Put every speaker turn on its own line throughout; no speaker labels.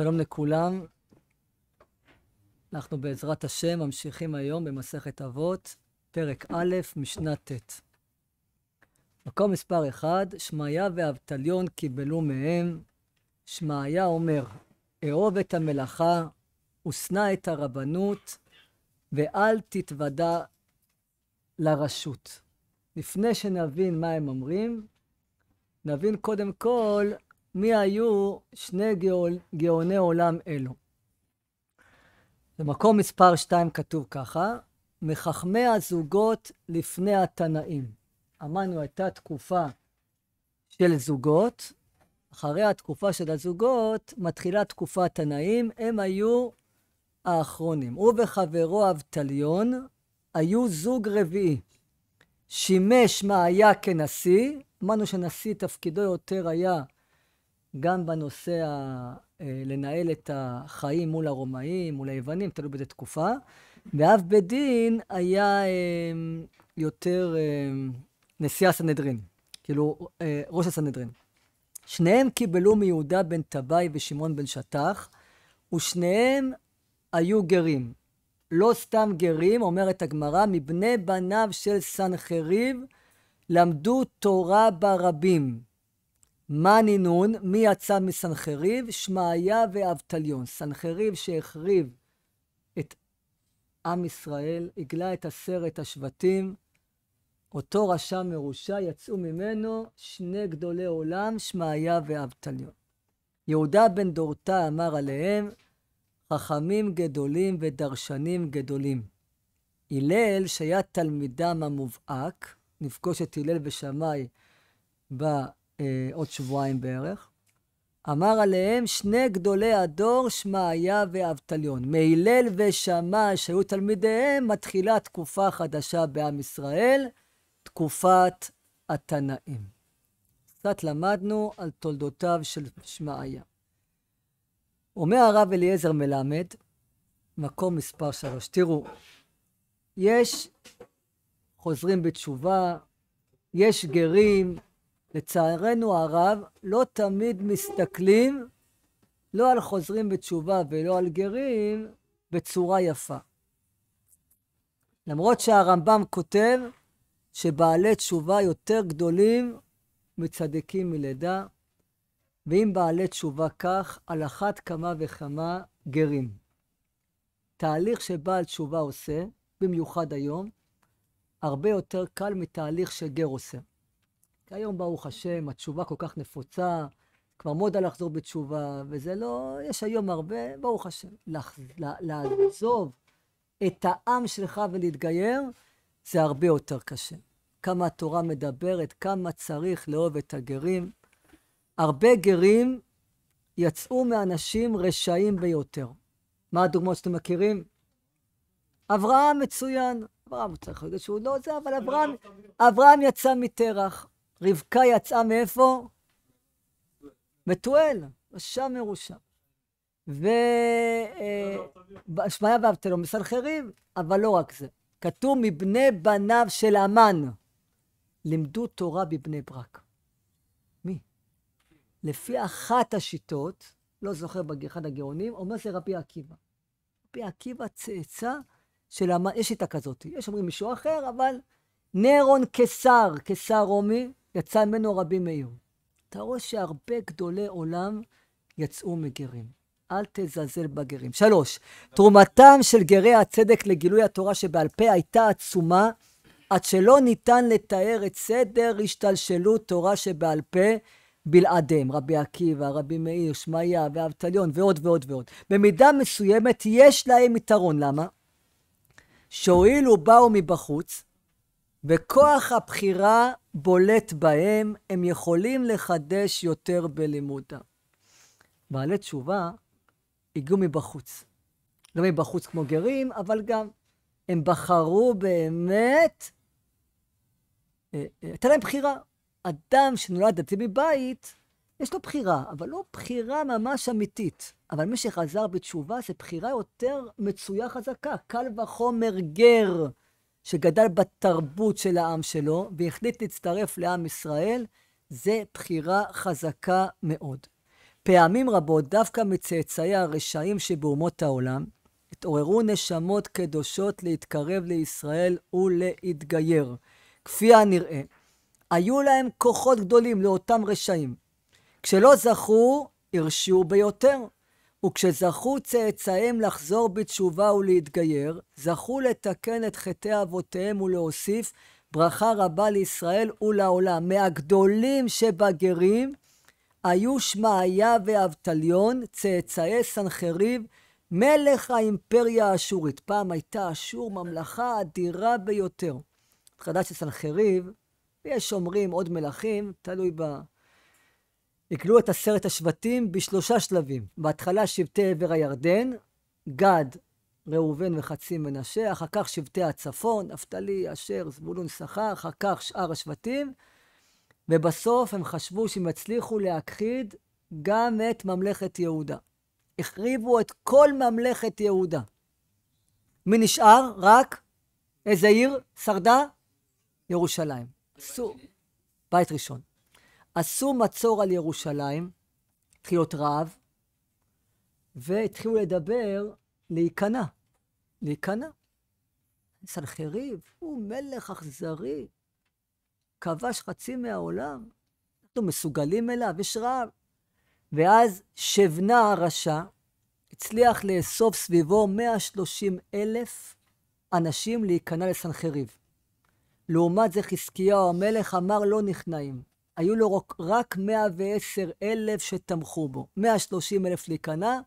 שלום לכולם. אנחנו בעזרת השם ממשיכים היום במסכת אבות, פרק א', משנה ט'. מקום מספר 1, שמעיה ואבטליון קיבלו מהם. שמעיה אומר, אהוב את המלאכה, ושנא את הרבנות, ואל תתוודע לרשות. לפני שנבין מה הם אומרים, נבין קודם כל מי היו שני גאול, גאוני עולם אלו. במקום מספר 2 כתוב ככה, מחכמי הזוגות לפני התנאים. אמרנו, הייתה תקופה של זוגות, אחרי התקופה של הזוגות מתחילה תקופת תנאים, הם היו האחרונים. הוא וחברו אבטליון היו זוג רביעי. שימש מה היה כנשיא, אמרנו שנשיא תפקידו יותר היה גם בנושא ה... אה, לנהל את החיים מול הרומאים, מול היוונים, תלוי באיזה תקופה. ואב בית דין היה אמ, יותר אמ, נשיא הסנהדרין, כאילו אה, ראש הסנהדרין. שניהם קיבלו מיהודה בן טבעי ושמעון בן שטח, ושניהם היו גרים. לא סתם גרים, אומרת הגמרא, מבני בניו של סנחריב למדו תורה ברבים. מאני נון, מי יצא מסנחריב? שמעיה ואבטליון. סנחריב שהחריב את עם ישראל, הגלה את עשרת השבטים, אותו רשע מרושע, יצאו ממנו שני גדולי עולם, שמעיה ואבטליון. יהודה בן דורתא אמר עליהם, חכמים גדולים ודרשנים גדולים. הלל, שהיה תלמידם המובהק, נפגוש את הלל ושמאי אה, עוד שבועיים בערך, אמר עליהם שני גדולי הדור, שמעיה ואבטליון. מהילל ושמה שהיו תלמידיהם, מתחילה תקופה חדשה בעם ישראל, תקופת התנאים. קצת למדנו על תולדותיו של שמעיה. אומר הרב אליעזר מלמד, מקום מספר שלוש, תראו, יש חוזרים בתשובה, יש גרים, לצערנו הרב, לא תמיד מסתכלים לא על חוזרים בתשובה ולא על גרים בצורה יפה. למרות שהרמב"ם כותב שבעלי תשובה יותר גדולים מצדיקים מלידה, ואם בעלי תשובה כך, על אחת כמה וכמה גרים. תהליך שבעל תשובה עושה, במיוחד היום, הרבה יותר קל מתהליך שגר עושה. כי היום, ברוך השם, התשובה כל כך נפוצה, כבר מודה לחזור בתשובה, וזה לא, יש היום הרבה, ברוך השם, לח, לה, לעזוב את העם שלך ולהתגייר, זה הרבה יותר קשה. כמה התורה מדברת, כמה צריך לאהוב את הגרים. הרבה גרים יצאו מאנשים רשעים ביותר. מה הדוגמאות שאתם מכירים? אברהם מצוין, אברהם צריך להגיד שהוא לא זה, אבל אברהם, לא אברהם יצא מטרח. רבקה יצאה מאיפה? בתואל, רשע מרושע. ושמעיה אה, ואבטלום מסנחרים, אבל לא רק זה. כתוב מבני בניו של המן, לימדו תורה בבני ברק. מי? לפי אחת השיטות, לא זוכר באחד הגאונים, אומר זה רבי עקיבא. רבי עקיבא צאצא של המן, יש שיטה כזאת. יש אומרים מישהו אחר, אבל נרון קיסר, קיסר רומי, יצא ממנו רבים היו. רואה שהרבה גדולי עולם יצאו מגרים. אל תזלזל בגרים. שלוש, תרומתם של גרי הצדק לגילוי התורה שבעל פה הייתה עצומה, עד שלא ניתן לתאר את סדר השתלשלות תורה שבעל פה בלעדיהם. רבי עקיבא, רבי מאיר, שמעיה ואבטליון ועוד ועוד ועוד. במידה מסוימת יש להם יתרון. למה? שהואילו באו מבחוץ, וכוח הבחירה בולט בהם, הם יכולים לחדש יותר בלימודם. בעלי תשובה הגיעו מבחוץ. לא מבחוץ כמו גרים, אבל גם הם בחרו באמת, אה, אה, הייתה להם בחירה. אדם שנולד דתי מבית, יש לו בחירה, אבל לא בחירה ממש אמיתית. אבל מי שחזר בתשובה זו בחירה יותר מצויה חזקה, קל וחומר גר. שגדל בתרבות של העם שלו והחליט להצטרף לעם ישראל, זה בחירה חזקה מאוד. פעמים רבות, דווקא מצאצאי הרשעים שבאומות העולם, התעוררו נשמות קדושות להתקרב לישראל ולהתגייר. כפי הנראה, היו להם כוחות גדולים לאותם רשעים. כשלא זכו, הרשיעו ביותר, וכשזכו צאצאיהם לחזור בתשובה ולהתגייר, זכו לתקן את חטאי אבותיהם ולהוסיף ברכה רבה לישראל ולעולם. מהגדולים שבגרים היו שמעיה ואבטליון, צאצאי סנחריב, מלך האימפריה האשורית. פעם הייתה אשור ממלכה אדירה ביותר. חדש סנחריב, ויש אומרים עוד מלכים, תלוי ב... עיכלו את עשרת השבטים בשלושה שלבים. בהתחלה שבטי עבר הירדן, גד, ראובן וחצי מנשה, אחר כך שבטי הצפון, נפתלי, אשר, זבולון, שכר, אחר כך שאר השבטים, ובסוף הם חשבו שהם יצליחו להכחיד גם את ממלכת יהודה. החריבו את כל ממלכת יהודה. מי נשאר? רק איזה עיר שרדה? ירושלים. בית, בית ראשון. עשו מצור על ירושלים, תחילות רעב, והתחילו לדבר להיכנע. להיכנע. סנחריב הוא מלך אכזרי, כבש חצי מהעולם, אנחנו מסוגלים אליו, יש רעב. ואז שבנה הרשע הצליח לאסוף סביבו 130 אלף אנשים להיכנע לסנחריב. לעומת זה חזקיהו המלך אמר לא נכנעים. היו לו רק רק 110 אלף שתמכו בו. 130 אלף להיכנע,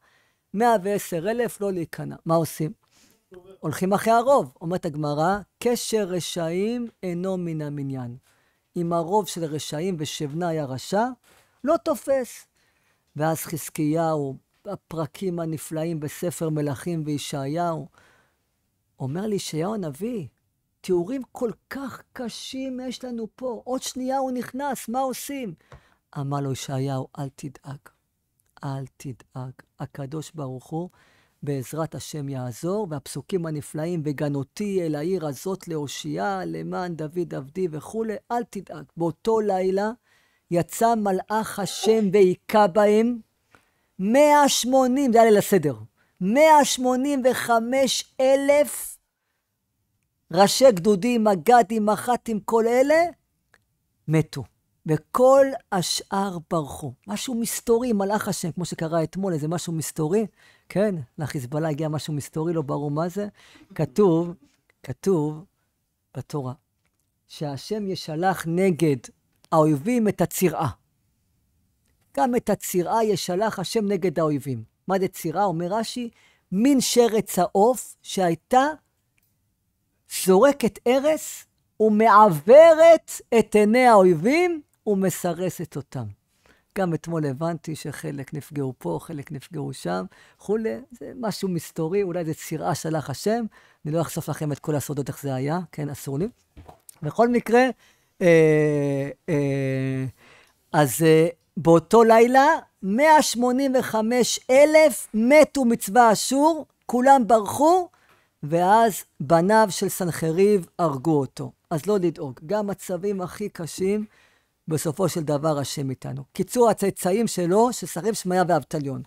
110 אלף לא להיכנע. מה עושים? הולכים אחרי הרוב. אומרת הגמרא, קשר רשעים אינו מן המניין. אם הרוב של רשעים ושבנה היה רשע, לא תופס. ואז חזקיהו, הפרקים הנפלאים בספר מלכים וישעיהו, אומר לישעיהו הנביא, תיאורים כל כך קשים יש לנו פה. עוד שנייה הוא נכנס, מה עושים? אמר לו ישעיהו, אל תדאג. אל תדאג. הקדוש ברוך הוא, בעזרת השם יעזור, והפסוקים הנפלאים, וגנותי אל העיר הזאת להושיעה, למען דוד עבדי וכולי, אל תדאג. באותו לילה יצא מלאך השם והיכה בהם 180, זה היה ליל הסדר, 185 אלף ראשי גדודים, מג"דים, מח"טים, כל אלה, מתו. וכל השאר ברחו. משהו מסתורי, מלאך השם, כמו שקרה אתמול, איזה משהו מסתורי. כן, לחיזבאללה הגיע משהו מסתורי, לא ברור מה זה. כתוב, כתוב בתורה, שהשם ישלח נגד האויבים את הצירעה. גם את הצירעה ישלח השם נגד האויבים. מה זה צירעה? אומר רש"י, מין שרץ העוף שהייתה זורקת ארס ומעוורת את עיני האויבים ומסרסת אותם. גם אתמול הבנתי שחלק נפגעו פה, חלק נפגעו שם, כולי, זה משהו מסתורי, אולי זה צירה שלח השם, אני לא אחשוף לכם את כל הסודות איך זה היה, כן, אסור לי. בכל מקרה, אה, אה, אז אה, באותו לילה, 185 אלף מתו מצבא אשור, כולם ברחו, ואז בניו של סנחריב הרגו אותו. אז לא לדאוג, גם מצבים הכי קשים, בסופו של דבר השם איתנו. קיצור, הצאצאים שלו, שסרב שמעיה ואבטליון.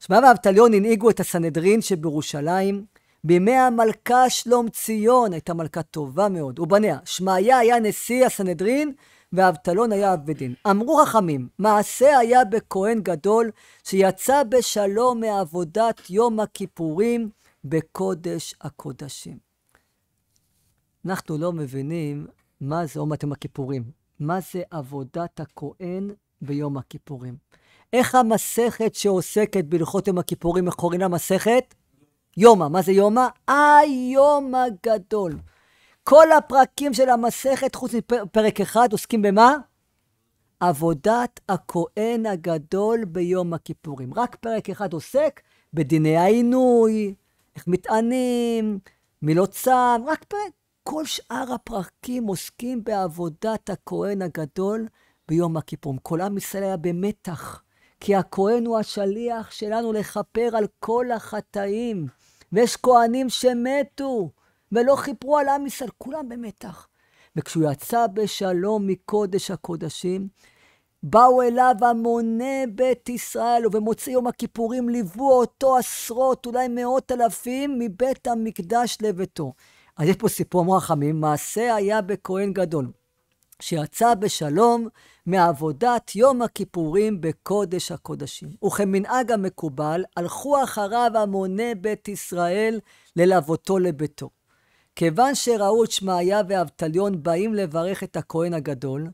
שמעיה ואבטליון הנהיגו את הסנהדרין שבירושלים. בימי המלכה שלום ציון הייתה מלכה טובה מאוד, ובניה. שמעיה היה נשיא הסנהדרין, ואבטלון היה עבד דין. אמרו חכמים, מעשה היה בכהן גדול, שיצא בשלום מעבודת יום הכיפורים, בקודש הקודשים. אנחנו לא מבינים מה זה עומת יום הכיפורים, מה זה עבודת הכהן ביום הכיפורים. איך המסכת שעוסקת בהלכות יום הכיפורים, איך קוראים לה מסכת? יומא. מה זה יומא? היום הגדול. כל הפרקים של המסכת, חוץ מפרק אחד, עוסקים במה? עבודת הכהן הגדול ביום הכיפורים. רק פרק אחד עוסק בדיני העינוי, איך מטענים, מילות סם, רק פרק. כל שאר הפרקים עוסקים בעבודת הכהן הגדול ביום הכיפורים. כל עם ישראל היה במתח, כי הכהן הוא השליח שלנו לכפר על כל החטאים. ויש כהנים שמתו ולא חיפרו על עם ישראל, כולם במתח. וכשהוא יצא בשלום מקודש הקודשים, באו אליו המוני בית ישראל, ובמוצאי יום הכיפורים ליוו אותו עשרות, אולי מאות אלפים, מבית המקדש לביתו. אז יש פה סיפור אמר מעשה היה בכהן גדול, שיצא בשלום מעבודת יום הכיפורים בקודש הקודשים. וכמנהג המקובל, הלכו אחריו המוני בית ישראל ללוותו לביתו. כיוון שראו את שמעיה ואבטליון באים לברך את הכהן הגדול,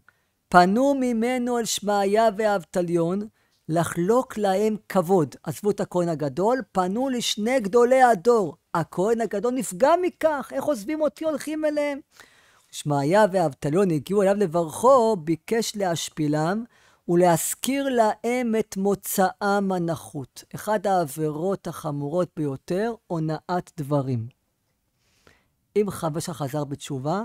פנו ממנו אל שמעיה ואבטליון, לחלוק להם כבוד. עזבו את הכהן הגדול, פנו לשני גדולי הדור. הכהן הגדול נפגע מכך, איך עוזבים אותי, הולכים אליהם? שמעיה ואבטליון הגיעו אליו לברכו, ביקש להשפילם ולהזכיר להם את מוצאם הנחות. אחת העבירות החמורות ביותר, הונאת דברים. אם חבשה חזר בתשובה,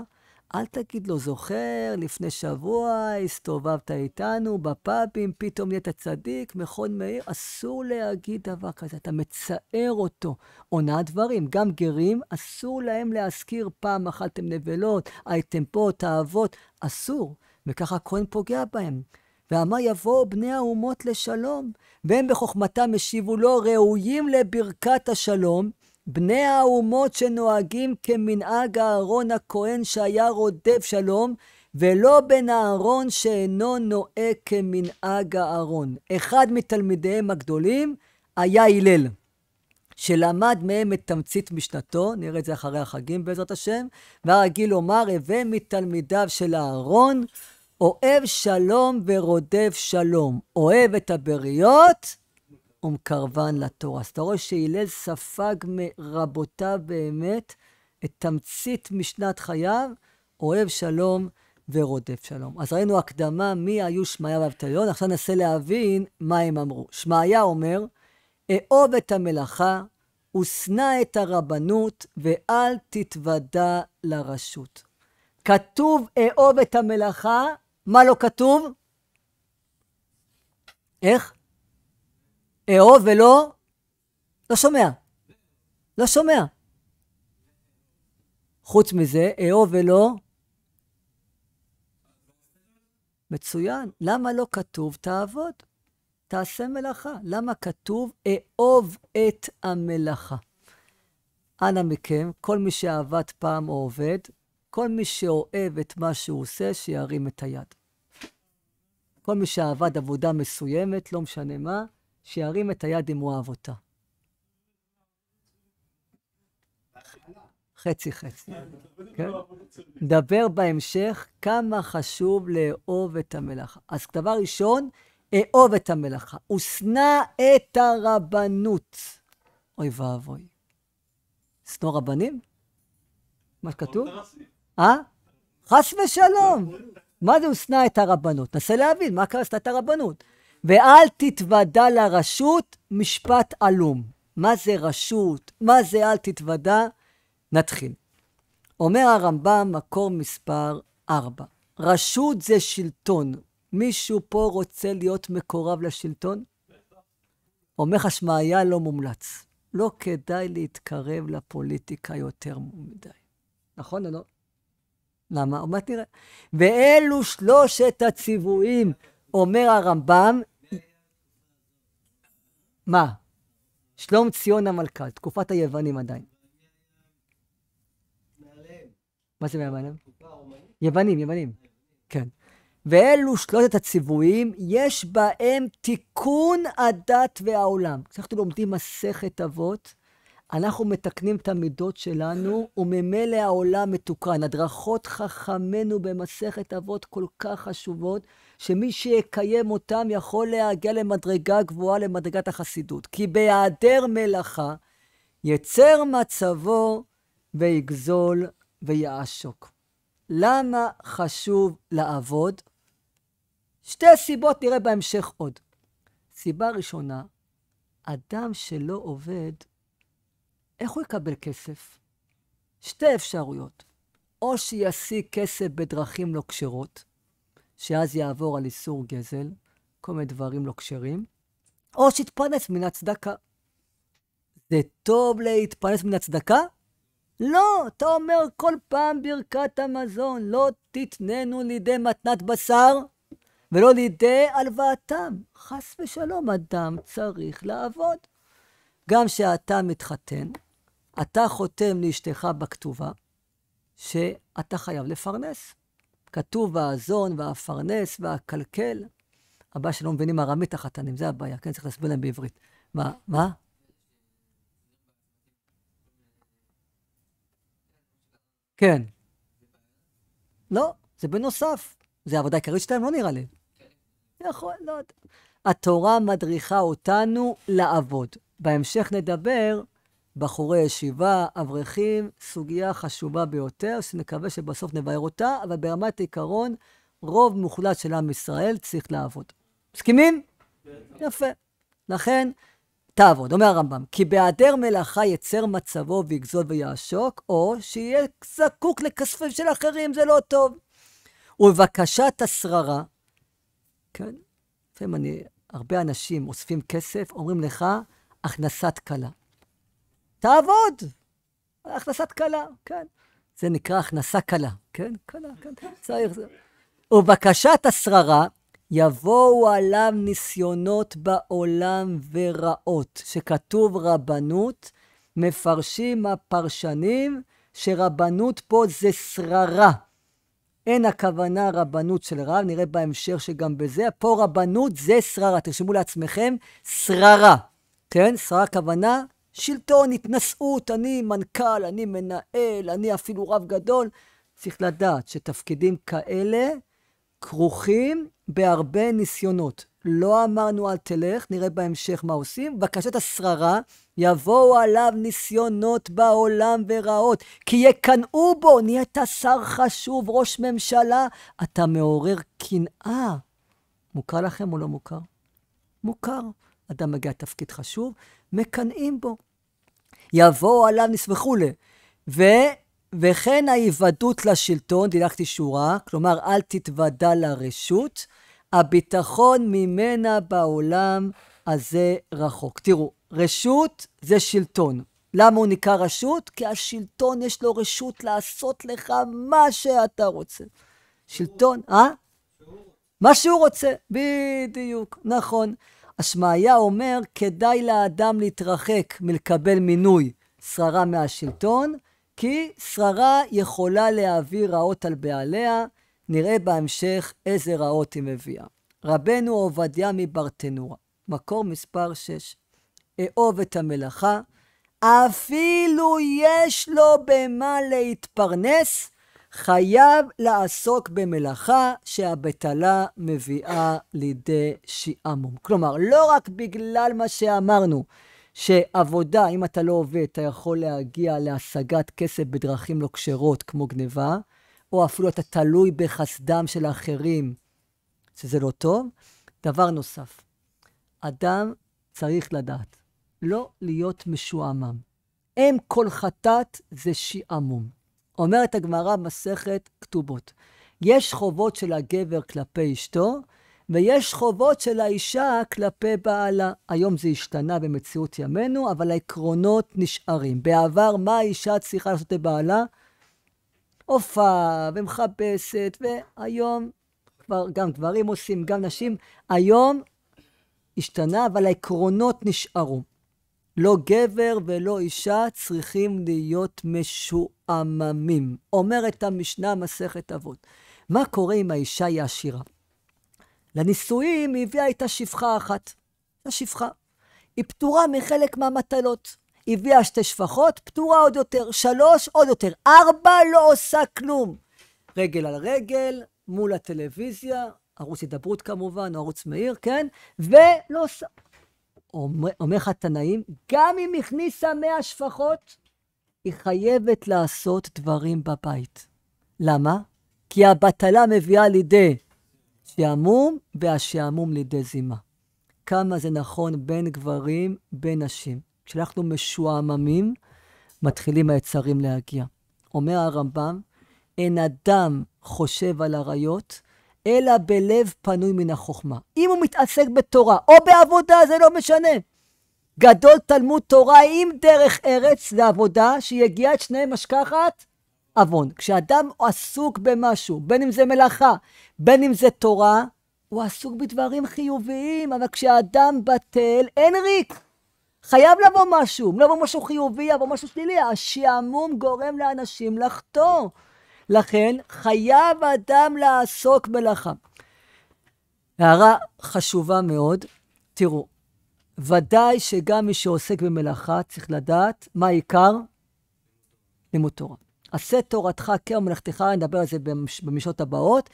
אל תגיד לו, זוכר, לפני שבוע הסתובבת איתנו בפאבים, פתאום נהיית צדיק, מכון מאיר, אסור להגיד דבר כזה, אתה מצער אותו. עונה דברים, גם גרים, אסור להם להזכיר פעם אכלתם נבלות, הייתם פה, תאוות, אסור. וככה הכהן פוגע בהם. ואמר יבואו בני האומות לשלום, והם בחוכמתם השיבו לו ראויים לברכת השלום, בני האומות שנוהגים כמנהג אהרון הכהן שהיה רודף שלום, ולא בן אהרון שאינו נוהג כמנהג אהרון. אחד מתלמידיהם הגדולים היה הלל, שלמד מהם את תמצית משנתו, נראה את זה אחרי החגים בעזרת השם, והרגיל לומר, הווה מתלמידיו של אהרון, אוהב שלום ורודף שלום, אוהב את הבריות, ומקרבן לתורה. אז אתה רואה שהלל ספג מרבותיו באמת את תמצית משנת חייו, אוהב שלום ורודף שלום. אז ראינו הקדמה מי היו שמעיה ואבטליון, עכשיו ננסה להבין מה הם אמרו. שמעיה אומר, אהוב את המלאכה, ושנא את הרבנות, ואל תתוודע לרשות. כתוב אהוב את המלאכה, מה לא כתוב? איך? אהוב ולא, לא שומע. לא שומע. חוץ מזה, אהוב ולא, מצוין. למה לא כתוב תעבוד? תעשה מלאכה. למה כתוב אהוב את המלאכה? אנא מכם, כל מי שעבד פעם או עובד, כל מי שאוהב את מה שהוא עושה, שירים את היד. כל מי שעבד עבודה מסוימת, לא משנה מה, שירים את היד אם הוא אהב אותה. חצי חצי. כן? דבר בהמשך כמה חשוב לאהוב את המלאכה. אז דבר ראשון, אהוב את המלאכה. ושנא את הרבנות. אוי ואבוי. שנוא רבנים? מה שכתוב? אה? חס ושלום. מה זה הוא שנא את הרבנות? נסה להבין, מה קרה שנא את הרבנות? ואל תתוודע לרשות משפט עלום. מה זה רשות? מה זה אל תתוודע? נתחיל. אומר הרמב"ם, מקור מספר 4, רשות זה שלטון. מישהו פה רוצה להיות מקורב לשלטון? אומר שמעיה לא מומלץ. לא כדאי להתקרב לפוליטיקה יותר מדי. נכון או לא? למה? מה תראה? ואלו שלושת הציוויים, אומר הרמב"ם, מה? שלום ציון המלכה, תקופת היוונים עדיין. מה זה מהבנים? יוונים, יוונים. כן. ואלו שלושת הציוויים, יש בהם תיקון הדת והעולם. כשאנחנו לומדים מסכת אבות, אנחנו מתקנים את המידות שלנו, וממילא העולם מתוקן. הדרכות חכמינו במסכת אבות כל כך חשובות, שמי שיקיים אותם יכול להגיע למדרגה גבוהה, למדרגת החסידות. כי בהיעדר מלאכה, יצר מצבו ויגזול ויעשוק. למה חשוב לעבוד? שתי סיבות נראה בהמשך עוד. סיבה ראשונה, אדם שלא עובד, איך הוא יקבל כסף? שתי אפשרויות. או שישיג כסף בדרכים לא כשרות, שאז יעבור על איסור גזל, כל מיני דברים לא כשרים, או שיתפרנס מן הצדקה. זה טוב להתפרנס מן הצדקה? לא, אתה אומר כל פעם ברכת המזון, לא תתננו לידי מתנת בשר ולא לידי הלוואתם. חס ושלום, אדם צריך לעבוד. גם כשאתה מתחתן, אתה חותם לאשתך בכתובה שאתה חייב לפרנס. כתוב והאזון והאפרנס והקלקל. הבעיה שלא מבינים ארמית החתנים, זה הבעיה, כן, צריך להסביר להם בעברית. מה? מה? כן. לא, זה בנוסף. זה העבודה העיקרית שלהם? לא נראה לי. יכול, לא יודע. התורה מדריכה אותנו לעבוד. בהמשך נדבר בחורי ישיבה, אברכים, סוגיה חשובה ביותר, שנקווה שבסוף נבהר אותה, אבל ברמת העיקרון, רוב מוחלט של עם ישראל צריך לעבוד. מסכימים? יפה. לכן, תעבוד. אומר הרמב"ם, כי בהיעדר מלאכה יצר מצבו ויגזול ויעשוק, או שיהיה זקוק לכספים של אחרים, זה לא טוב. ובקשת השררה, כן, לפעמים אני, הרבה אנשים אוספים כסף, אומרים לך, הכנסת כלה. תעבוד. הכנסת כלה, כן. זה נקרא הכנסה קלה, כן? קלה, כן. צריך זה. ובקשת השררה, יבואו עליו ניסיונות בעולם ורעות, שכתוב רבנות, מפרשים הפרשנים שרבנות פה זה שררה. אין הכוונה רבנות של רב, נראה בהמשך שגם בזה. פה רבנות זה שררה, תרשמו לעצמכם, שררה. כן? שררה כוונה שלטון, התנשאות, אני מנכ"ל, אני מנהל, אני אפילו רב גדול. צריך לדעת שתפקידים כאלה כרוכים בהרבה ניסיונות. לא אמרנו אל תלך, נראה בהמשך מה עושים. בקשת השררה, יבואו עליו ניסיונות בעולם ורעות, כי יקנאו בו, נהיית שר חשוב, ראש ממשלה. אתה מעורר קנאה. מוכר לכם או לא מוכר? מוכר. אדם מגיע לתפקיד חשוב, מקנאים בו. יבואו עליו נסמכו ל... ו... וכן ההיוודות לשלטון, דילגתי שורה, כלומר אל תתוודע לרשות, הביטחון ממנה בעולם הזה רחוק. תראו, רשות זה שלטון. למה הוא נקרא רשות? כי השלטון יש לו רשות לעשות לך מה שאתה רוצה. שלטון, אה? מה שהוא רוצה, בדיוק, נכון. השמעיה אומר, כדאי לאדם להתרחק מלקבל מינוי שררה מהשלטון, כי שררה יכולה להביא רעות על בעליה, נראה בהמשך איזה רעות היא מביאה. רבנו עובדיה מברטנורה, מקור מספר 6. אהוב את המלאכה, אפילו יש לו במה להתפרנס, חייב לעסוק במלאכה שהבטלה מביאה לידי שעמום. כלומר, לא רק בגלל מה שאמרנו, שעבודה, אם אתה לא עובד, אתה יכול להגיע להשגת כסף בדרכים לא כשרות, כמו גניבה, או אפילו אתה תלוי בחסדם של האחרים, שזה לא טוב. דבר נוסף, אדם צריך לדעת לא להיות משועמם. אם כל חטאת זה שעמום. אומרת הגמרא מסכת כתובות. יש חובות של הגבר כלפי אשתו, ויש חובות של האישה כלפי בעלה. היום זה השתנה במציאות ימינו, אבל העקרונות נשארים. בעבר, מה האישה צריכה לעשות לבעלה? הופעה ומכבסת, והיום כבר גם גברים עושים, גם נשים. היום השתנה, אבל העקרונות נשארו. לא גבר ולא אישה צריכים להיות משועממים. אומרת המשנה מסכת אבות. מה קורה אם האישה היא עשירה? לנישואים היא הביאה איתה שפחה אחת. השפחה. היא פטורה מחלק מהמטלות. הביאה שתי שפחות, פטורה עוד יותר. שלוש, עוד יותר. ארבע, לא עושה כלום. רגל על רגל, מול הטלוויזיה, ערוץ הידברות כמובן, או ערוץ מאיר, כן? ולא עושה. אומר לך תנאים, גם אם הכניסה מאה שפחות, היא חייבת לעשות דברים בבית. למה? כי הבטלה מביאה לידי שעמום, והשעמום לידי זימה. כמה זה נכון בין גברים, בין נשים. כשאנחנו משועממים, מתחילים היצרים להגיע. אומר הרמב"ם, אין אדם חושב על עריות, אלא בלב פנוי מן החוכמה. אם הוא מתעסק בתורה או בעבודה, זה לא משנה. גדול תלמוד תורה עם דרך ארץ לעבודה, שיגיע את שניהם משכחת עוון. כשאדם עסוק במשהו, בין אם זה מלאכה, בין אם זה תורה, הוא עסוק בדברים חיוביים, אבל כשאדם בטל, אין ריק. חייב לבוא משהו, לא יבוא משהו חיובי, אבל משהו שלילי. השעמום גורם לאנשים לחטוא. לכן חייב אדם לעסוק מלאכה. הערה חשובה מאוד. תראו, ודאי שגם מי שעוסק במלאכה צריך לדעת מה העיקר? לימוד תורה. עשה תורתך כמלאכתך, נדבר על זה במשעות הבאות.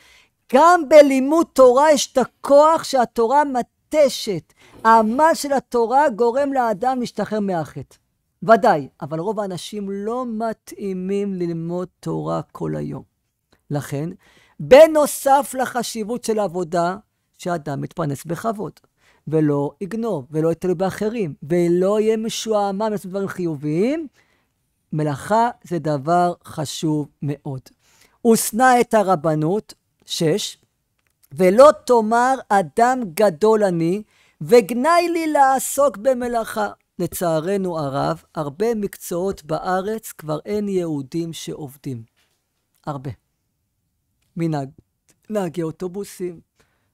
גם בלימוד תורה יש את הכוח שהתורה מתשת. העמל של התורה גורם לאדם להשתחרר מהחטא. ודאי, אבל רוב האנשים לא מתאימים ללמוד תורה כל היום. לכן, בנוסף לחשיבות של העבודה, שאדם מתפרנס בכבוד, ולא יגנוב, ולא יתלו באחרים, ולא יהיה משועמם לעשות דברים חיוביים, מלאכה זה דבר חשוב מאוד. ושנא את הרבנות, שש, ולא תאמר אדם גדול אני, וגנאי לי לעסוק במלאכה. לצערנו הרב, הרבה מקצועות בארץ כבר אין יהודים שעובדים. הרבה. מנהגי אוטובוסים,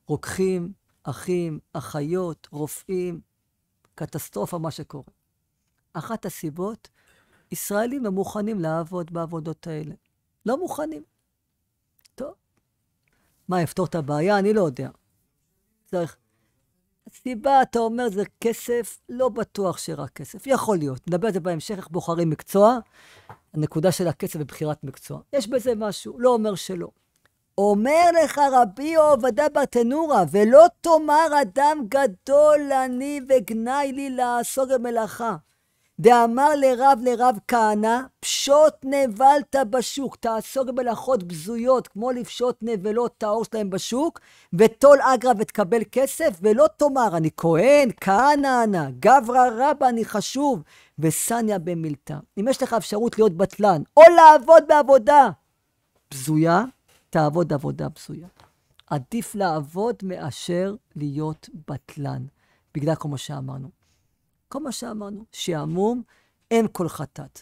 רוקחים, אחים, אחיות, רופאים, קטסטרופה מה שקורה. אחת הסיבות, ישראלים הם לא מוכנים לעבוד בעבודות האלה. לא מוכנים. טוב. מה יפתור את הבעיה? אני לא יודע. צריך סיבה, אתה אומר, זה כסף, לא בטוח שרק כסף. יכול להיות. נדבר על זה בהמשך, איך בוחרים מקצוע. הנקודה של הכסף ובחירת מקצוע. יש בזה משהו, לא אומר שלא. אומר לך רבי עובדה בתנורה, ולא תאמר אדם גדול אני וגנאי לי לעסוק במלאכה. דאמר לרב לרב כהנא, פשוט נבלת בשוק, תעסוק במלאכות בזויות, כמו לפשוט נבלות טהור שלהם בשוק, וטול אגרא ותקבל כסף, ולא תאמר, אני כהן, כהנא אנא, גברא רבא, אני חשוב, וסניה במילתא. אם יש לך אפשרות להיות בטלן, או לעבוד בעבודה בזויה, תעבוד עבודה בזויה. עדיף לעבוד מאשר להיות בטלן, בגלל כל מה שאמרנו. כל מה שאמרנו, שעמום, אין כל חטאת.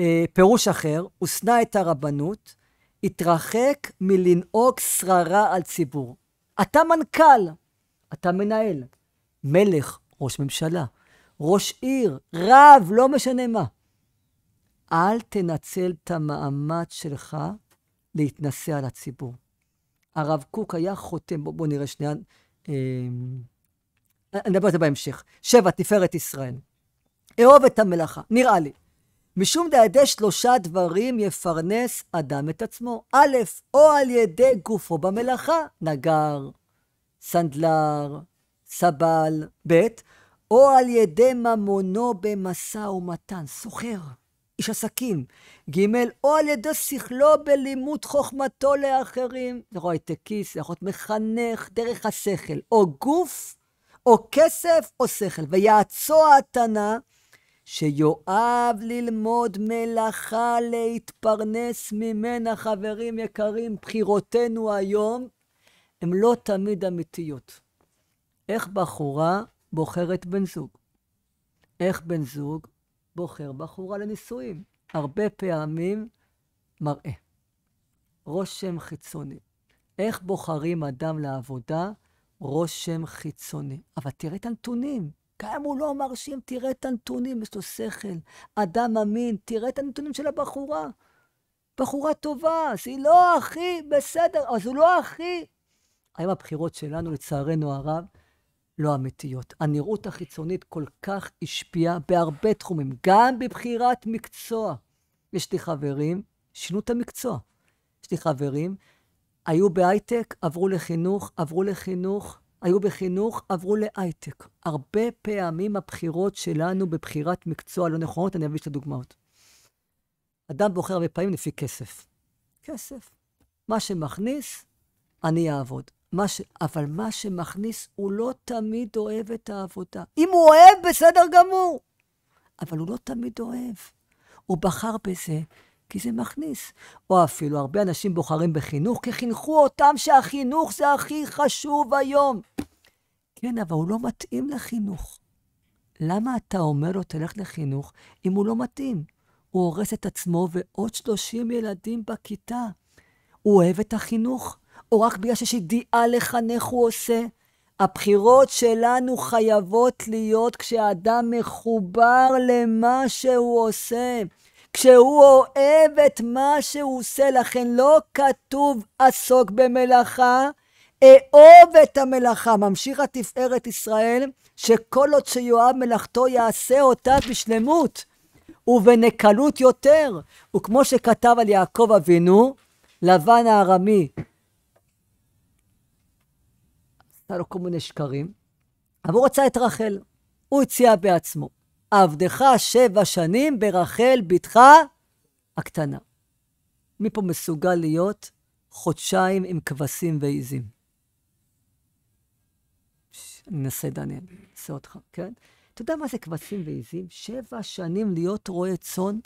אה, פירוש אחר, הוא שנא את הרבנות, התרחק מלנהוג שררה על ציבור. אתה מנכ"ל, אתה מנהל, מלך, ראש ממשלה, ראש עיר, רב, לא משנה מה. אל תנצל את המעמד שלך להתנשא על הציבור. הרב קוק היה חותם, בואו בוא נראה שנייה. אה, נדבר על זה בהמשך. שבע, תפארת ישראל. אהוב את המלאכה, נראה לי. משום דעדי שלושה דברים יפרנס אדם את עצמו. א', או על ידי גופו במלאכה, נגר, סנדלר, סבל, ב', או על ידי ממונו במשא ומתן, סוחר, איש עסקים, ג', או על ידי שכלו בלימוד חוכמתו לאחרים, זה יכול להיות הייטקיסט, זה יכול להיות מחנך, דרך השכל, או גוף או כסף או שכל. ויעצו התנא, שיואב ללמוד מלאכה, להתפרנס ממנה, חברים יקרים, בחירותינו היום, הן לא תמיד אמיתיות. איך בחורה בוחרת בן זוג? איך בן זוג בוחר בחורה לנישואים? הרבה פעמים מראה, רושם חיצוני. איך בוחרים אדם לעבודה? רושם חיצוני. אבל תראה את הנתונים. גם הוא לא מרשים, תראה את הנתונים, יש לו שכל. אדם אמין, תראה את הנתונים של הבחורה. בחורה טובה, אז היא לא הכי בסדר, אז הוא לא הכי. היום הבחירות שלנו, לצערנו הרב, לא אמיתיות. הנראות החיצונית כל כך השפיעה בהרבה תחומים, גם בבחירת מקצוע. יש לי חברים, שינו את המקצוע. יש לי חברים היו בהייטק, עברו לחינוך, עברו לחינוך, היו בחינוך, עברו להייטק. הרבה פעמים הבחירות שלנו בבחירת מקצוע לא נכונות, אני אביא שתי דוגמאות. אדם בוחר הרבה פעמים לפי כסף. כסף. מה שמכניס, אני אעבוד. מה ש... אבל מה שמכניס, הוא לא תמיד אוהב את העבודה. אם הוא אוהב, בסדר גמור. אבל הוא לא תמיד אוהב. הוא בחר בזה כי זה מכניס. או אפילו, הרבה אנשים בוחרים בחינוך, כי חינכו אותם שהחינוך זה הכי חשוב היום. כן, אבל הוא לא מתאים לחינוך. למה אתה אומר לו, תלך לחינוך, אם הוא לא מתאים? הוא הורס את עצמו ועוד 30 ילדים בכיתה. הוא אוהב את החינוך, או רק בגלל שיש ידיעה לחנך הוא עושה? הבחירות שלנו חייבות להיות כשהאדם מחובר למה שהוא עושה. כשהוא אוהב את מה שהוא עושה, לכן לא כתוב עסוק במלאכה, אהוב את המלאכה. ממשיך התפארת ישראל, שכל עוד שיואב מלאכתו יעשה אותה בשלמות ובנקלות יותר. וכמו שכתב על יעקב אבינו, לבן הארמי, עשה לו כל מיני שקרים, אבל הוא רצה את רחל, הוא הציע בעצמו. עבדך שבע שנים ברחל בתך הקטנה. מי פה מסוגל להיות חודשיים עם כבשים ועיזים? אני אנסה, דניאל, אנסה אותך, כן? אתה יודע מה זה כבשים ועיזים? שבע שנים להיות רועה צאן?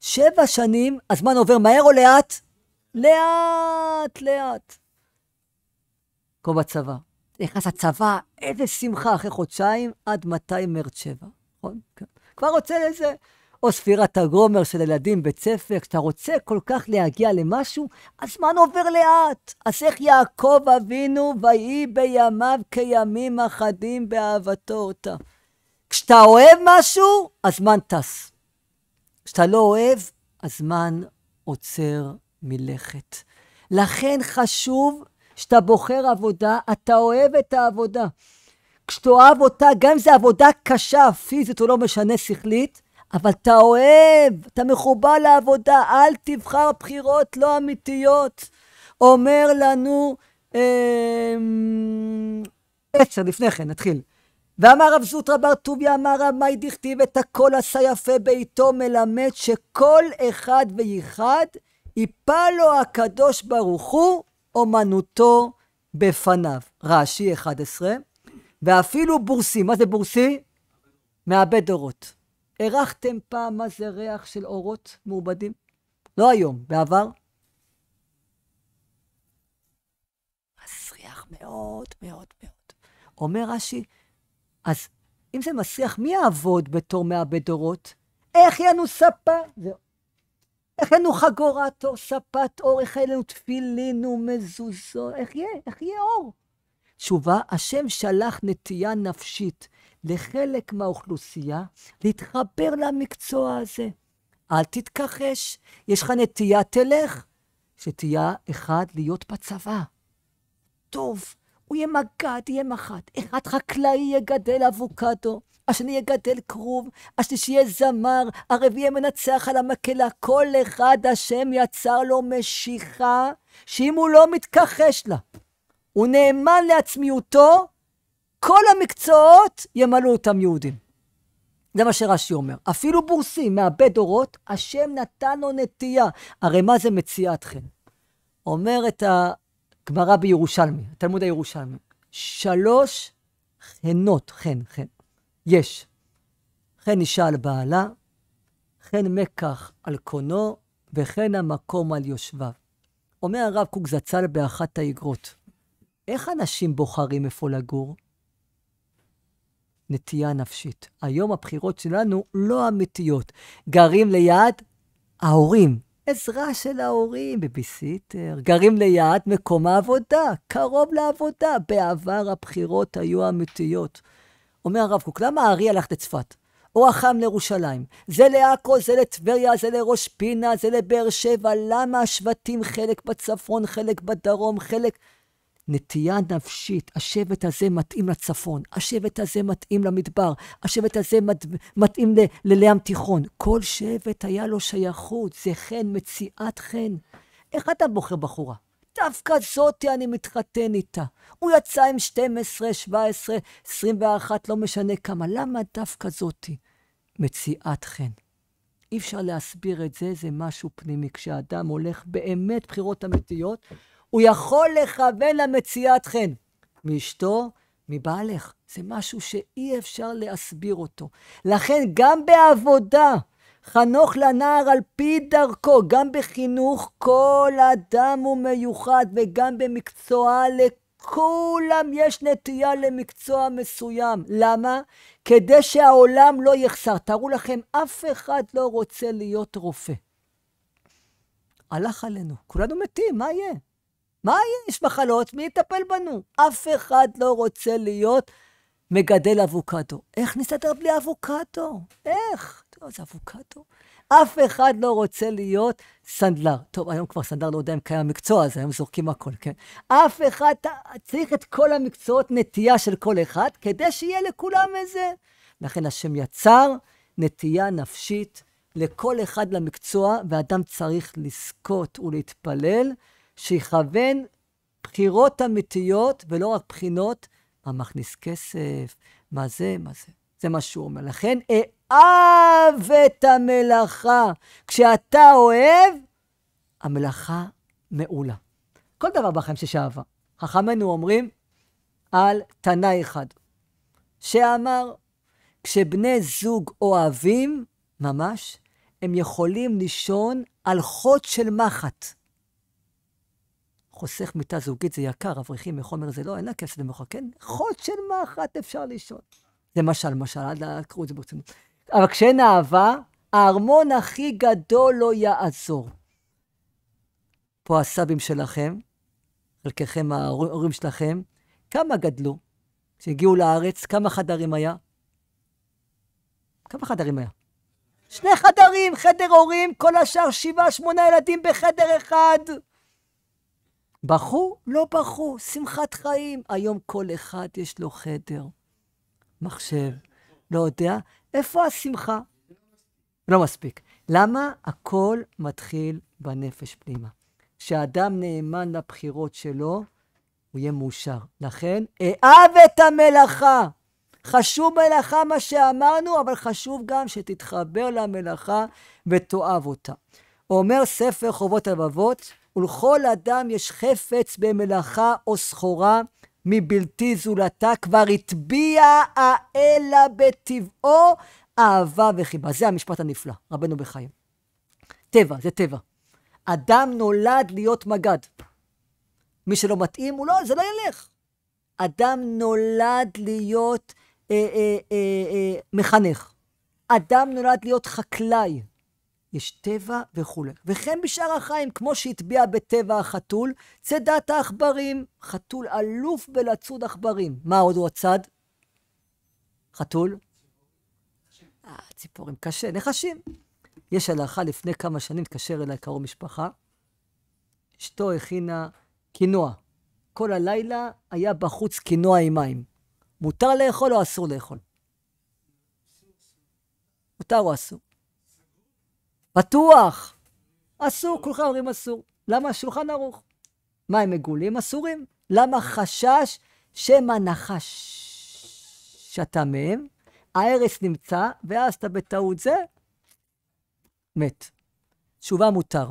שבע שנים, הזמן עובר מהר או לאט? לאט, לאט. כמו בצבא. נכנס לצבא, איזה שמחה אחרי חודשיים, עד מתי מרץ שבע. נכון? כן. כבר רוצה לזה. או ספירת הגרומר של הילדים בית ספר, כשאתה רוצה כל כך להגיע למשהו, הזמן עובר לאט. אז איך יעקב אבינו, ויהי בימיו כימים אחדים באהבתו אותה. כשאתה אוהב משהו, הזמן טס. כשאתה לא אוהב, הזמן עוצר מלכת. לכן חשוב שאתה בוחר עבודה, אתה אוהב את העבודה. כשתאהב אותה, גם אם זו עבודה קשה, פיזית או לא משנה שכלית, אבל אתה אוהב, אתה מחובר לעבודה, אל תבחר בחירות לא אמיתיות. אומר לנו, אה, אמ, עצר, לפני כן, נתחיל. ואמר רב זוטרא בר טוביה, אמר רב מאי דכתיב את הכל עשה יפה ביתו, מלמד שכל אחד ואחד יפה לו הקדוש ברוך הוא אומנותו בפניו. רש"י 11 ואפילו בורסי, מה זה בורסי? מאבד אורות. הרחתם פעם מה זה ריח של אורות מעובדים? לא היום, בעבר. מסריח מאוד מאוד מאוד. אומר רש"י, אז אם זה מסריח, מי יעבוד בתור מאבד אורות? איך יהיה לנו ספה? איך יהיה לנו חגורת אור, ספת אור, איך יהיה לנו תפילין ומזוזות, איך יהיה, איך יהיה אור? תשובה, השם שלח נטייה נפשית לחלק מהאוכלוסייה להתחבר למקצוע הזה. אל תתכחש, יש לך נטייה, תלך. שתהיה אחד להיות בצבא. טוב, הוא יהיה מג"ד, יהיה מח"ט. אחד חקלאי יגדל אבוקדו, השני יגדל כרוב, השלישי יהיה זמר, הרביעי יהיה מנצח על המקהלה. כל אחד השם יצר לו משיכה, שאם הוא לא מתכחש לה, הוא נאמן לעצמיותו, כל המקצועות ימלאו אותם יהודים. זה מה שרש"י אומר. אפילו בורסי, מאבד דורות, השם נתן לו נטייה. הרי מה זה מציאת חן? אומרת הגמרא בירושלמי, התלמוד הירושלמי, שלוש חנות, חן, חן, יש. חן אישה על בעלה, חן מקח על קונו, וחן המקום על יושביו. אומר הרב קוק זצ"ל באחת האיגרות, איך אנשים בוחרים איפה לגור? נטייה נפשית. היום הבחירות שלנו לא אמיתיות. גרים ליד ההורים, עזרה של ההורים, בביסיטר, גרים ליד מקום העבודה, קרוב לעבודה. בעבר הבחירות היו אמיתיות. אומר הרב קוק, למה הארי הלך לצפת? או החם לירושלים? זה לעכו, זה לטבריה, זה לראש פינה, זה לבאר שבע. למה השבטים חלק בצפון, חלק בדרום, חלק... נטייה נפשית, השבט הזה מתאים לצפון, השבט הזה מתאים למדבר, השבט הזה מת, מתאים ל, לים תיכון. כל שבט היה לו שייכות, זה חן, מציאת חן. איך אתה בוחר בחורה? דווקא זאתי אני מתחתן איתה. הוא יצא עם 12, 17, 21, לא משנה כמה. למה דווקא זאתי? מציאת חן. אי אפשר להסביר את זה, זה משהו פנימי. כשאדם הולך באמת בחירות אמיתיות, הוא יכול לכוון למציאת חן. מאשתו, מבעלך. זה משהו שאי אפשר להסביר אותו. לכן גם בעבודה, חנוך לנער על פי דרכו, גם בחינוך כל אדם הוא מיוחד, וגם במקצועה לכולם יש נטייה למקצוע מסוים. למה? כדי שהעולם לא יחסר. תארו לכם, אף אחד לא רוצה להיות רופא. הלך עלינו. כולנו מתים, מה יהיה? מה יש מחלות? מי יטפל בנו? אף אחד לא רוצה להיות מגדל אבוקדו. איך נסתדר בלי אבוקדו? איך? לא, זה אבוקדו. אף אחד לא רוצה להיות סנדלר. טוב, היום כבר סנדלר לא יודע אם קיים מקצוע, אז היום זורקים הכל, כן? אף אחד, צריך את כל המקצועות נטייה של כל אחד, כדי שיהיה לכולם איזה... לכן השם יצר נטייה נפשית לכל אחד למקצוע, ואדם צריך לזכות ולהתפלל שיכוון בחירות אמיתיות, ולא רק בחינות, מה מכניס כסף, מה זה, מה זה. זה מה שהוא אומר. לכן, אהב את המלאכה. כשאתה אוהב, המלאכה מעולה. כל דבר בחיים שיש אהבה. חכמינו אומרים על תנא אחד, שאמר, כשבני זוג אוהבים, ממש, הם יכולים לישון על חוד של מחט. חוסך מיטה זוגית זה יקר, אברכים מחומר זה לא, אין לה כסף למחר, כן? חוד של מחט אפשר לישון. זה משל, משל, אל תקראו את זה ברצינות. אבל כשאין אהבה, הארמון הכי גדול לא יעזור. פה הסבים שלכם, חלקכם ההורים שלכם, כמה גדלו? כשהגיעו לארץ, כמה חדרים היה? כמה חדרים היה? שני חדרים, חדר הורים, כל השאר שבעה, שמונה ילדים בחדר אחד. בכו? לא בכו, שמחת חיים. היום כל אחד יש לו חדר, מחשב, לא יודע. איפה השמחה? לא מספיק. למה? הכל מתחיל בנפש פנימה. כשאדם נאמן לבחירות שלו, הוא יהיה מאושר. לכן, אהב את המלאכה. חשוב מלאכה מה שאמרנו, אבל חשוב גם שתתחבר למלאכה ותאהב אותה. אומר ספר חובות הלבבות, ולכל אדם יש חפץ במלאכה או סחורה, מבלתי זולתה כבר הטביע האלה בטבעו אהבה וחיבה. זה המשפט הנפלא, רבנו בחיים. טבע, זה טבע. אדם נולד להיות מגד. מי שלא מתאים, הוא לא, זה לא ילך. אדם נולד להיות אה, אה, אה, אה, מחנך. אדם נולד להיות חקלאי. יש טבע וכולי. וכן בשאר החיים, כמו שהטביע בטבע החתול, צדת העכברים. חתול אלוף בלצוד עכברים. מה עוד הוא הצד? חתול? אה, ציפורים קשה, נחשים. יש הלכה, לפני כמה שנים התקשר אליי קרוב משפחה, אשתו הכינה קינוע. כל הלילה היה בחוץ קינוע עם מים. מותר לאכול או אסור לאכול? מותר או אסור? פתוח. אסור, כולכם אומרים אסור. למה השולחן ערוך? מה הם מגולים? אסורים. למה חשש שמא נחש שאתה מהם, ההרס נמצא, ואז אתה בטעות זה, מת. תשובה מותר.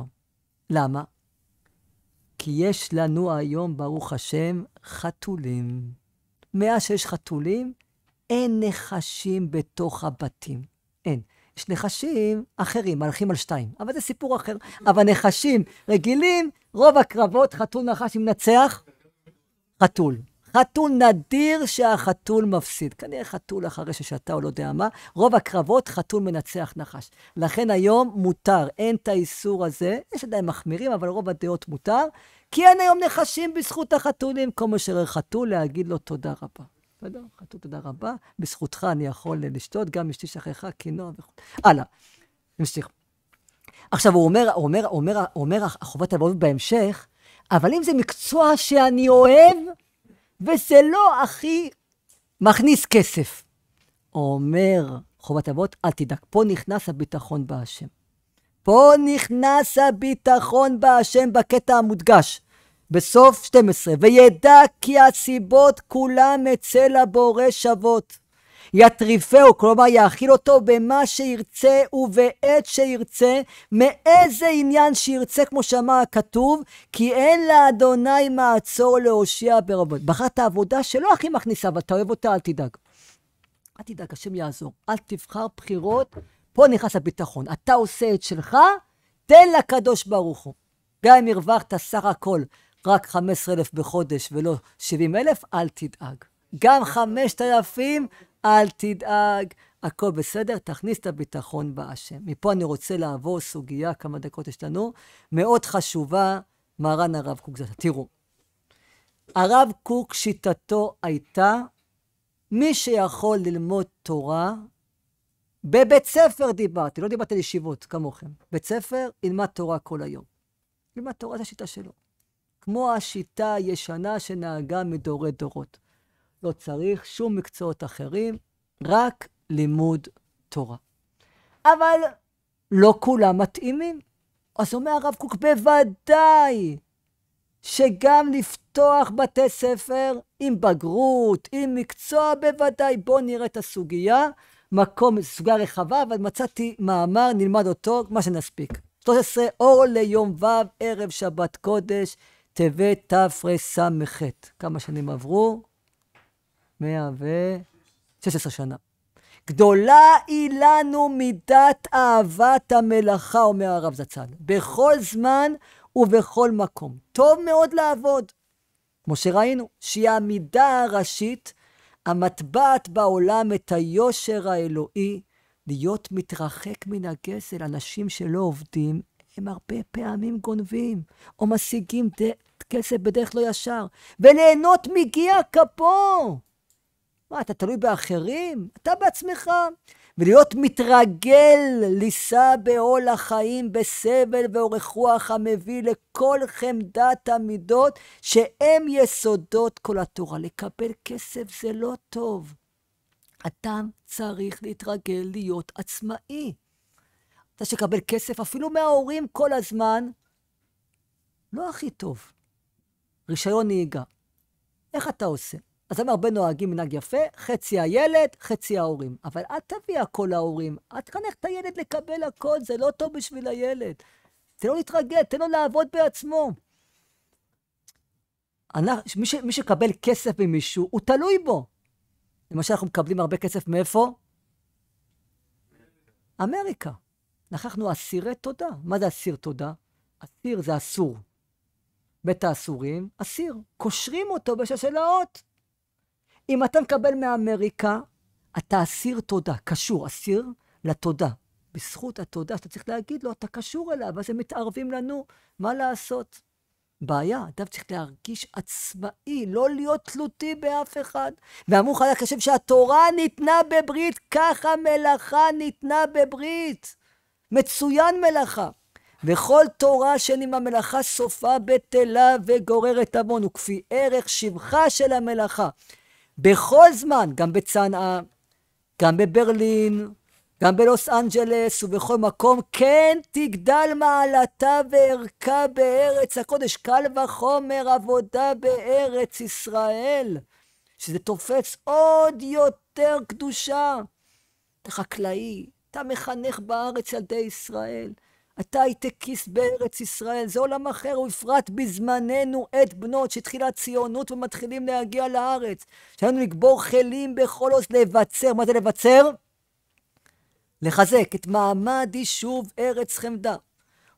למה? כי יש לנו היום, ברוך השם, חתולים. מאז שיש חתולים, אין נחשים בתוך הבתים. אין. יש נחשים אחרים, מלכים על שתיים, אבל זה סיפור אחר. אוקיי. אבל נחשים רגילים, רוב הקרבות, חתול נחש, אם נצח, חתול. חתול נדיר שהחתול מפסיד. כנראה חתול אחרי ששתה או לא יודע מה. רוב הקרבות חתול מנצח נחש. לכן היום מותר, אין את האיסור הזה. יש עדיין מחמירים, אבל רוב הדעות מותר. כי אין היום נחשים בזכות החתולים. כל מה שחתול, להגיד לו תודה רבה. בסדר, חטאו תודה רבה, בזכותך אני יכול לשתות, גם אשתי שכחה, קינוע וכו'. הלאה, נמשיך. עכשיו, הוא אומר, הוא אומר, הוא אומר, הוא אומר החובת הבאות בהמשך, אבל אם זה מקצוע שאני אוהב, וזה לא הכי מכניס כסף. אומר חובת אבות, אל תדאג, פה נכנס הביטחון בהשם. פה נכנס הביטחון בהשם בקטע המודגש. בסוף 12, וידע כי הסיבות כולם אצל הבורא שוות. יטריפהו, כלומר יאכיל אותו במה שירצה ובעת שירצה, מאיזה עניין שירצה, כמו שאמר הכתוב, כי אין לאדוני מעצור להושיע ברבות. בחרת עבודה שלא הכי מכניסה, אבל אתה אוהב אותה, אל תדאג. אל תדאג, השם יעזור. אל תבחר בחירות, פה נכנס הביטחון. אתה עושה את שלך, תן לקדוש ברוך הוא. גם אם הרווחת סך הכל רק 15,000 בחודש ולא 70,000, אל תדאג. גם 5,000, אל תדאג. הכל בסדר, תכניס את הביטחון באשם. מפה אני רוצה לעבור סוגיה, כמה דקות יש לנו, מאוד חשובה, מרן הרב קוק תראו, הרב קוק שיטתו הייתה, מי שיכול ללמוד תורה, בבית ספר דיברתי, לא דיברתי על ישיבות כמוכם. בית ספר, ילמד תורה כל היום. ילמד תורה, זו השיטה שלו. כמו השיטה הישנה שנהגה מדורי דורות. לא צריך שום מקצועות אחרים, רק לימוד תורה. אבל לא כולם מתאימים. אז אומר הרב קוק, בוודאי שגם לפתוח בתי ספר עם בגרות, עם מקצוע, בוודאי. בואו נראה את הסוגיה. מקום, סוגיה רחבה, אבל מצאתי מאמר, נלמד אותו, מה שנספיק. 13, אור ליום ו', ערב שבת קודש, טבת תרס"ח. כמה שנים עברו? עשרה שנה. גדולה היא לנו מידת אהבת המלאכה, אומר הרב זצ"ל, בכל זמן ובכל מקום. טוב מאוד לעבוד. כמו שראינו, שהיא המידה הראשית המטבעת בעולם את היושר האלוהי, להיות מתרחק מן הגזל. אנשים שלא עובדים, הם הרבה פעמים גונבים, או משיגים ד... כסף בדרך לא ישר, וליהנות מגיע כפו. מה, אתה תלוי באחרים? אתה בעצמך. ולהיות מתרגל, לישא בעול החיים, בסבל ואורך רוח המביא לכל חמדת המידות, שהם יסודות כל התורה. לקבל כסף זה לא טוב. אתה צריך להתרגל להיות עצמאי. אתה שקבל כסף אפילו מההורים כל הזמן, לא הכי טוב. רישיון נהיגה. איך אתה עושה? אז הם הרבה נוהגים מנהג יפה, חצי הילד, חצי ההורים. אבל אל תביא הכל להורים, אל תחנך את הילד לקבל הכל, זה לא טוב בשביל הילד. תן לו להתרגל, תן לו לעבוד בעצמו. אנחנו, מי, ש, מי שקבל כסף ממישהו, הוא תלוי בו. למשל, אנחנו מקבלים הרבה כסף מאיפה? אמריקה. נכחנו אסירי תודה. מה זה אסיר תודה? אסיר זה אסור. בית האסורים, אסיר. קושרים אותו בשלשלאות. אם אתה מקבל מאמריקה, אתה אסיר תודה, קשור, אסיר לתודה. בזכות התודה שאתה צריך להגיד לו, אתה קשור אליו, אז הם מתערבים לנו, מה לעשות? בעיה, אדם צריך להרגיש עצמאי, לא להיות תלותי באף אחד. ואמרו חלק, כשם שהתורה ניתנה בברית, ככה מלאכה ניתנה בברית. מצוין מלאכה. וכל תורה שאין עם המלאכה סופה בטלה וגוררת עוון, וכפי ערך שבחה של המלאכה. בכל זמן, גם בצנעה, גם בברלין, גם בלוס אנג'לס ובכל מקום, כן תגדל מעלתה וערכה בארץ הקודש. קל וחומר עבודה בארץ ישראל, שזה תופס עוד יותר קדושה. אתה חקלאי, אתה מחנך בארץ ילדי ישראל. אתה הייטקיסט בארץ ישראל, זה עולם אחר, ובפרט בזמננו את בנות שהתחילה הציונות ומתחילים להגיע לארץ. שלנו לקבור חילים בכל עוז, לבצר. מה זה לבצר? לחזק את מעמד יישוב ארץ חמדה,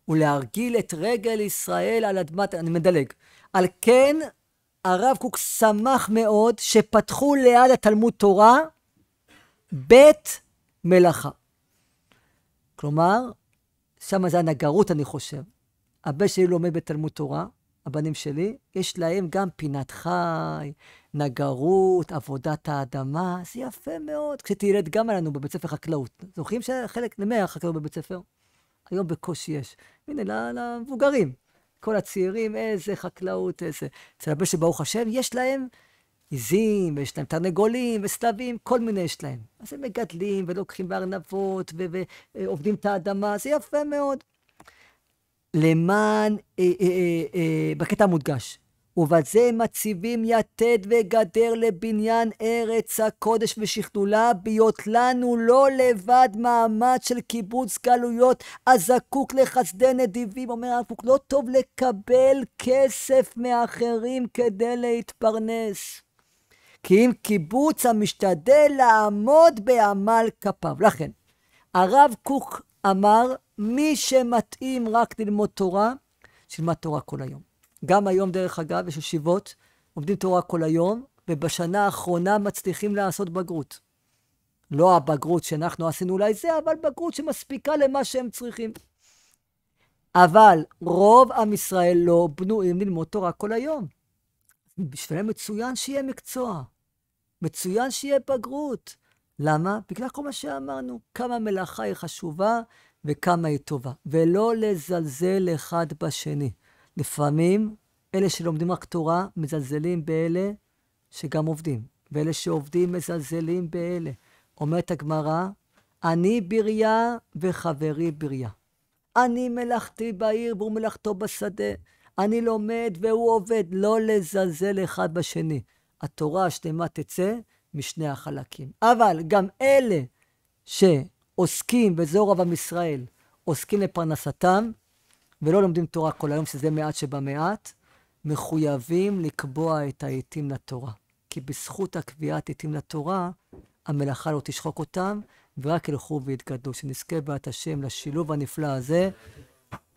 ולהרגיל את רגל ישראל על אדמת, אני מדלג. על כן, הרב קוק שמח מאוד שפתחו ליד התלמוד תורה בית מלאכה. כלומר, שם זה הנגרות, אני חושב. הבן שלי לומד בתלמוד תורה, הבנים שלי, יש להם גם פינת חי, נגרות, עבודת האדמה, זה יפה מאוד. כשתילד גם עלינו בבית ספר חקלאות. זוכרים שחלק, למי היה חקלאות בבית ספר? היום בקושי יש. הנה, למבוגרים. כל הצעירים, איזה חקלאות, איזה... אצל הבן שברוך השם, יש להם עיזים, ויש להם תרנגולים, וסלבים, כל מיני יש להם. אז הם מגדלים, ולוקחים בארנבות, ועובדים אה, את האדמה, זה יפה מאוד. למען, אה, אה, אה, אה, בקטע המודגש, ובזה מציבים יתד וגדר לבניין ארץ הקודש ושכלולה, בהיות לנו לא לבד מעמד של קיבוץ גלויות, הזקוק לחסדי נדיבים. אומר הרב קוק, לא טוב לקבל כסף מאחרים כדי להתפרנס. כי אם קיבוץ המשתדל לעמוד בעמל כפיו. לכן, הרב קוק אמר, מי שמתאים רק ללמוד תורה, שילמד תורה כל היום. גם היום, דרך אגב, יש ישיבות, לומדים תורה כל היום, ובשנה האחרונה מצליחים לעשות בגרות. לא הבגרות שאנחנו עשינו אולי זה, אבל בגרות שמספיקה למה שהם צריכים. אבל רוב עם ישראל לא בנויים ללמוד תורה כל היום. בשבילם מצוין שיהיה מקצוע. מצוין שיהיה בגרות. למה? בגלל כל מה שאמרנו, כמה מלאכה היא חשובה וכמה היא טובה. ולא לזלזל אחד בשני. לפעמים, אלה שלומדים רק תורה, מזלזלים באלה שגם עובדים, ואלה שעובדים מזלזלים באלה. אומרת הגמרא, אני בריה וחברי בריה. אני מלאכתי בעיר והוא מלאכתו בשדה. אני לומד והוא עובד, לא לזלזל אחד בשני. התורה השלמה תצא משני החלקים. אבל גם אלה שעוסקים וזהו רב עם ישראל, עוסקים לפרנסתם, ולא לומדים תורה כל היום, שזה מעט שבמעט, מחויבים לקבוע את העתים לתורה. כי בזכות הקביעת עתים לתורה, המלאכה לא תשחוק אותם, ורק ילכו ויתגדלו. שנזכה בעת השם לשילוב הנפלא הזה.